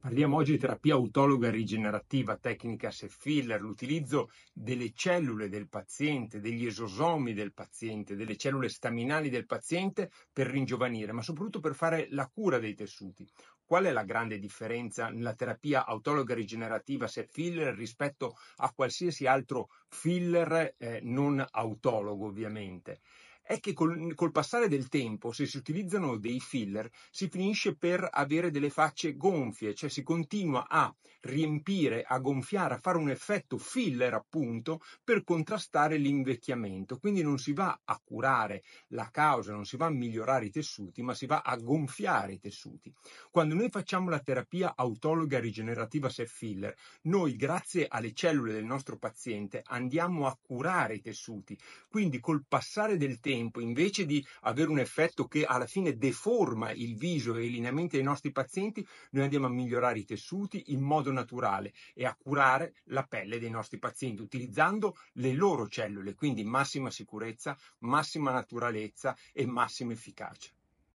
Parliamo oggi di terapia autologa rigenerativa, tecnica se filler, l'utilizzo delle cellule del paziente, degli esosomi del paziente, delle cellule staminali del paziente per ringiovanire, ma soprattutto per fare la cura dei tessuti. Qual è la grande differenza nella terapia autologa rigenerativa se filler rispetto a qualsiasi altro filler eh, non autologo, ovviamente? è che col, col, passare del tempo, se si utilizzano dei filler, si finisce per avere delle facce gonfie, cioè si continua a riempire, a gonfiare, a fare un effetto filler appunto per contrastare l'invecchiamento. Quindi non si va a curare la causa, non si va a migliorare i tessuti, ma si va a gonfiare i tessuti. Quando noi facciamo la terapia autologa rigenerativa se filler, noi grazie alle cellule del nostro paziente andiamo a curare i tessuti. Quindi col passare del tempo tempo, invece di avere un effetto che alla fine deforma il viso e i lineamenti dei nostri pazienti, noi andiamo a migliorare i tessuti in modo naturale e a curare la pelle dei nostri pazienti utilizzando le loro cellule, quindi massima sicurezza, massima naturalezza e massima efficacia.